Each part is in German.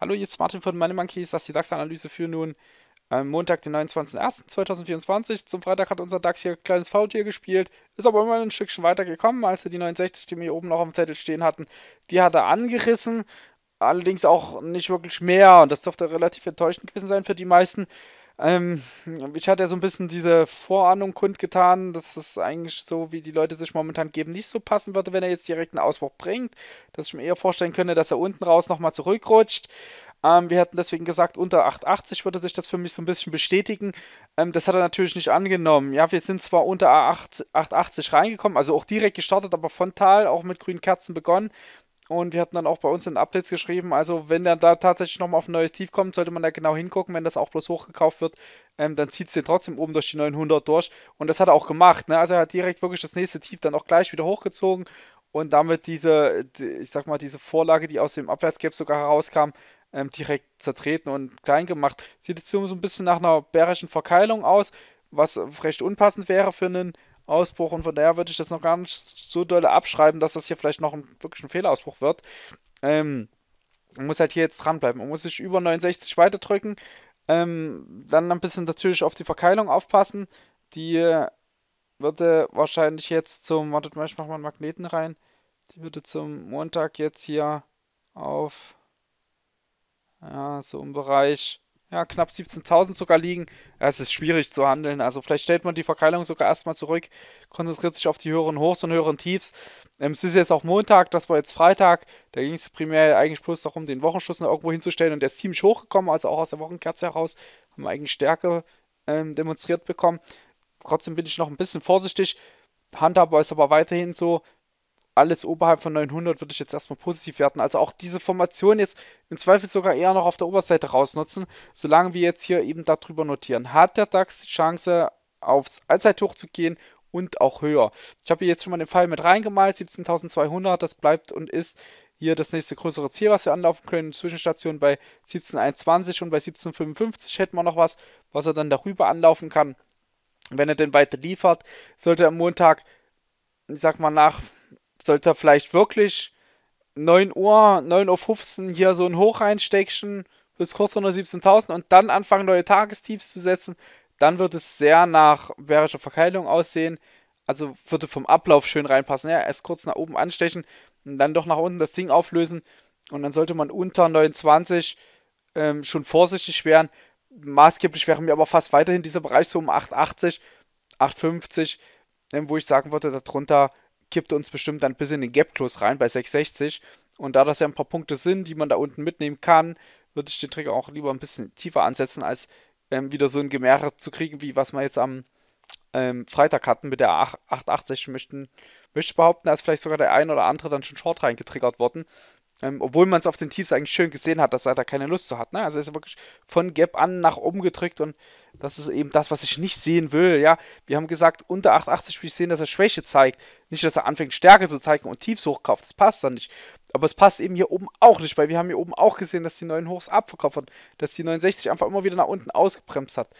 Hallo, jetzt Martin von Money Monkeys, das ist die DAX-Analyse für nun ähm, Montag, den 29.01.2024. Zum Freitag hat unser DAX hier ein kleines V-Tier gespielt, ist aber immer ein Stückchen weiter gekommen, als wir die 69, die wir hier oben noch am Zettel stehen hatten, die hat er angerissen, allerdings auch nicht wirklich mehr und das dürfte relativ enttäuschend gewesen sein für die meisten. Ähm, ich hatte ja so ein bisschen diese Vorahnung kundgetan, dass es eigentlich so, wie die Leute sich momentan geben, nicht so passen würde, wenn er jetzt direkt einen Ausbruch bringt. Dass ich mir eher vorstellen könnte, dass er unten raus nochmal zurückrutscht. Ähm, wir hatten deswegen gesagt, unter 880 würde sich das für mich so ein bisschen bestätigen. Ähm, das hat er natürlich nicht angenommen. Ja, wir sind zwar unter 880 reingekommen, also auch direkt gestartet, aber frontal, auch mit grünen Kerzen begonnen. Und wir hatten dann auch bei uns in Updates geschrieben, also wenn dann da tatsächlich nochmal auf ein neues Tief kommt, sollte man da genau hingucken. Wenn das auch bloß hochgekauft wird, ähm, dann zieht es den trotzdem oben durch die 900 durch. Und das hat er auch gemacht. Ne? Also er hat direkt wirklich das nächste Tief dann auch gleich wieder hochgezogen und damit diese, ich sag mal, diese Vorlage, die aus dem Abwärtsgap sogar herauskam, ähm, direkt zertreten und klein gemacht. Sieht jetzt so ein bisschen nach einer bärischen Verkeilung aus, was recht unpassend wäre für einen Ausbruch und von daher würde ich das noch gar nicht so doll abschreiben, dass das hier vielleicht noch ein, wirklich ein Fehlerausbruch wird. Ähm, man muss halt hier jetzt dranbleiben. Man muss sich über 69 weiterdrücken. Ähm, dann ein bisschen natürlich auf die Verkeilung aufpassen. Die würde wahrscheinlich jetzt zum, wartet mal, ich mach mal einen Magneten rein. Die würde zum Montag jetzt hier auf, ja, so im Bereich ja, knapp 17.000 sogar liegen. es ist schwierig zu handeln. Also vielleicht stellt man die Verkeilung sogar erstmal zurück, konzentriert sich auf die höheren Hochs und höheren Tiefs. Ähm, es ist jetzt auch Montag, das war jetzt Freitag. Da ging es primär eigentlich bloß darum, den Wochenschuss noch irgendwo hinzustellen. Und der ist ziemlich hochgekommen, also auch aus der Wochenkerze heraus haben wir eigentlich Stärke ähm, demonstriert bekommen. Trotzdem bin ich noch ein bisschen vorsichtig. Handhaber ist aber weiterhin so, alles oberhalb von 900 würde ich jetzt erstmal positiv werten. Also auch diese Formation jetzt im Zweifel sogar eher noch auf der Oberseite rausnutzen, solange wir jetzt hier eben darüber notieren. Hat der DAX die Chance, aufs Allzeithoch zu gehen und auch höher? Ich habe hier jetzt schon mal den Fall mit reingemalt, 17.200, das bleibt und ist hier das nächste größere Ziel, was wir anlaufen können. Zwischenstation bei 17,21 und bei 17,55 hätten wir noch was, was er dann darüber anlaufen kann. Wenn er denn weiter liefert, sollte er am Montag, ich sag mal, nach sollte er vielleicht wirklich 9 Uhr, 9.15 Uhr hier so ein Hoch reinstecken bis kurz unter 17.000 und dann anfangen neue Tagestiefs zu setzen, dann wird es sehr nach bärischer Verkeilung aussehen. Also würde vom Ablauf schön reinpassen. Ja, erst kurz nach oben anstechen und dann doch nach unten das Ding auflösen. Und dann sollte man unter 29 ähm, schon vorsichtig werden. Maßgeblich wäre mir aber fast weiterhin dieser Bereich so um 8,80, 8,50, ähm, wo ich sagen würde, darunter kippt uns bestimmt dann ein bisschen in den Gap-Close rein bei 660. Und da das ja ein paar Punkte sind, die man da unten mitnehmen kann, würde ich den Trigger auch lieber ein bisschen tiefer ansetzen, als ähm, wieder so ein Gemäre zu kriegen, wie was wir jetzt am ähm, Freitag hatten mit der 8, 880. Möchten, möchte ich behaupten, da ist vielleicht sogar der ein oder andere dann schon short reingetriggert worden. Ähm, obwohl man es auf den Tiefs eigentlich schön gesehen hat, dass er da keine Lust zu hat. Ne? Also er ist wirklich von Gap an nach oben gedrückt und das ist eben das, was ich nicht sehen will. Ja, wir haben gesagt, unter 880 will ich sehen, dass er Schwäche zeigt. Nicht, dass er anfängt, Stärke zu zeigen und Tiefs hochkauft. Das passt dann nicht. Aber es passt eben hier oben auch nicht, weil wir haben hier oben auch gesehen, dass die neuen Hochs abverkauft haben, dass die 69 einfach immer wieder nach unten ausgebremst hat.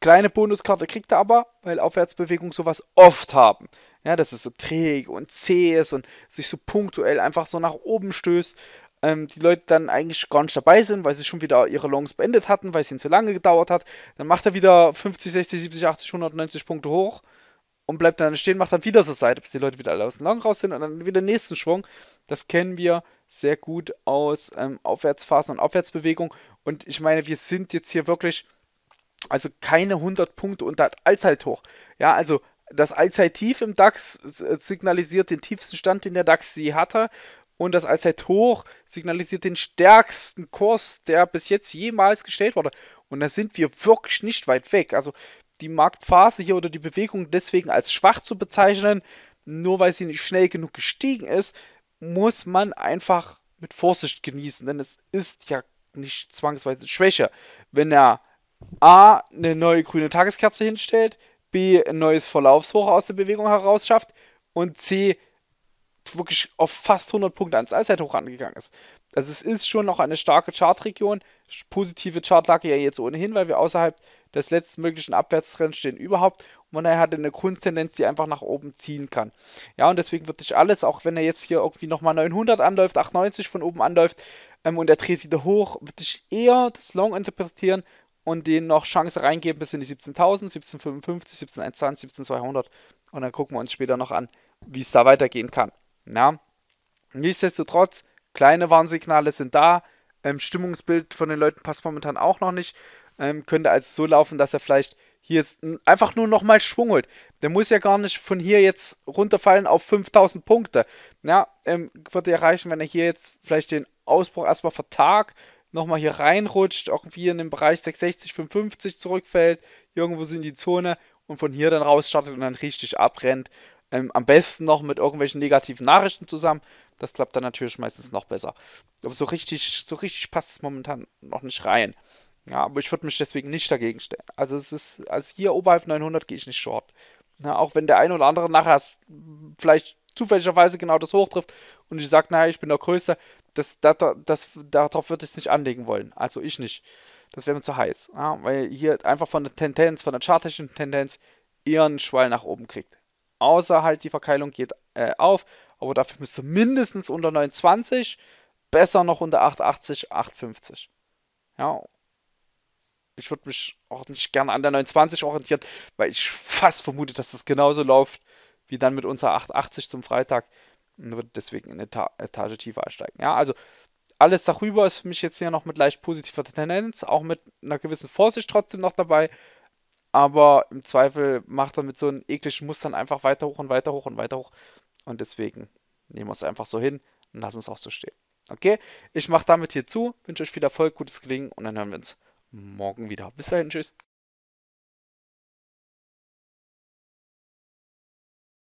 Kleine Bonuskarte kriegt er aber, weil Aufwärtsbewegungen sowas oft haben. Ja, dass es so träge und zäh ist und sich so punktuell einfach so nach oben stößt. Ähm, die Leute dann eigentlich gar nicht dabei sind, weil sie schon wieder ihre Longs beendet hatten, weil es ihnen zu lange gedauert hat. Dann macht er wieder 50, 60, 70, 80, 190 Punkte hoch und bleibt dann stehen, macht dann wieder zur Seite, bis die Leute wieder alle aus dem Long raus sind und dann wieder den nächsten Schwung. Das kennen wir sehr gut aus ähm, Aufwärtsphasen und Aufwärtsbewegung. Und ich meine, wir sind jetzt hier wirklich also keine 100 Punkte unter das Allzeithoch. Ja, also das Allzeittief im DAX äh, signalisiert den tiefsten Stand, den der DAX je hatte. Und das Allzeithoch signalisiert den stärksten Kurs, der bis jetzt jemals gestellt wurde. Und da sind wir wirklich nicht weit weg. Also die Marktphase hier oder die Bewegung deswegen als schwach zu bezeichnen, nur weil sie nicht schnell genug gestiegen ist, muss man einfach mit Vorsicht genießen. Denn es ist ja nicht zwangsweise Schwäche. Wenn er A, eine neue grüne Tageskerze hinstellt, B, ein neues Verlaufshoch aus der Bewegung heraus schafft und C, wirklich auf fast 100 Punkte ans Allzeithoch angegangen ist. Also es ist schon noch eine starke Chartregion, positive Chartlage ja jetzt ohnehin, weil wir außerhalb des letzten möglichen Abwärtstrends stehen überhaupt und man hat eine Kunsttendenz, die einfach nach oben ziehen kann. Ja, und deswegen würde ich alles, auch wenn er jetzt hier irgendwie nochmal 900 anläuft, 890 von oben anläuft ähm, und er dreht wieder hoch, würde ich eher das Long interpretieren, und denen noch Chance reingeben bis in die 17.000, 17.55, 1721, 17.200 und dann gucken wir uns später noch an, wie es da weitergehen kann. Ja. Nichtsdestotrotz, kleine Warnsignale sind da. Ähm, Stimmungsbild von den Leuten passt momentan auch noch nicht. Ähm, könnte also so laufen, dass er vielleicht hier einfach nur nochmal Schwung Der muss ja gar nicht von hier jetzt runterfallen auf 5000 Punkte. Ja, ähm, würde er reichen, wenn er hier jetzt vielleicht den Ausbruch erstmal vertagt nochmal hier reinrutscht, irgendwie in den Bereich 660, 550 zurückfällt, irgendwo sind die Zone und von hier dann raus startet und dann richtig abrennt. Ähm, am besten noch mit irgendwelchen negativen Nachrichten zusammen. Das klappt dann natürlich meistens noch besser. Aber so richtig, so richtig passt es momentan noch nicht rein. Ja, aber ich würde mich deswegen nicht dagegen stellen. Also es ist, also hier oberhalb 900 gehe ich nicht short. Ja, auch wenn der ein oder andere nachher vielleicht zufälligerweise genau das hoch trifft und ich sage, naja, ich bin der Größte, das, das, das, darauf würde ich es nicht anlegen wollen. Also ich nicht. Das wäre mir zu heiß. Ja, weil hier einfach von der Tendenz, von der charttechnischen Tendenz, eher einen Schwall nach oben kriegt. Außer halt die Verkeilung geht äh, auf, aber dafür müsst ihr mindestens unter 29, besser noch unter 880, 850. Ja. Ich würde mich auch nicht gerne an der 29 orientieren, weil ich fast vermute, dass das genauso läuft wie dann mit unserer 880 zum Freitag und wird deswegen eine Eta Etage tiefer einsteigen. Ja, also alles darüber ist für mich jetzt hier noch mit leicht positiver Tendenz, auch mit einer gewissen Vorsicht trotzdem noch dabei. Aber im Zweifel macht er mit so einem ekligen Mustern einfach weiter hoch und weiter hoch und weiter hoch. Und deswegen nehmen wir es einfach so hin und lassen es auch so stehen. Okay, ich mache damit hier zu, wünsche euch viel Erfolg, gutes Gelingen und dann hören wir uns morgen wieder. Bis dahin, tschüss.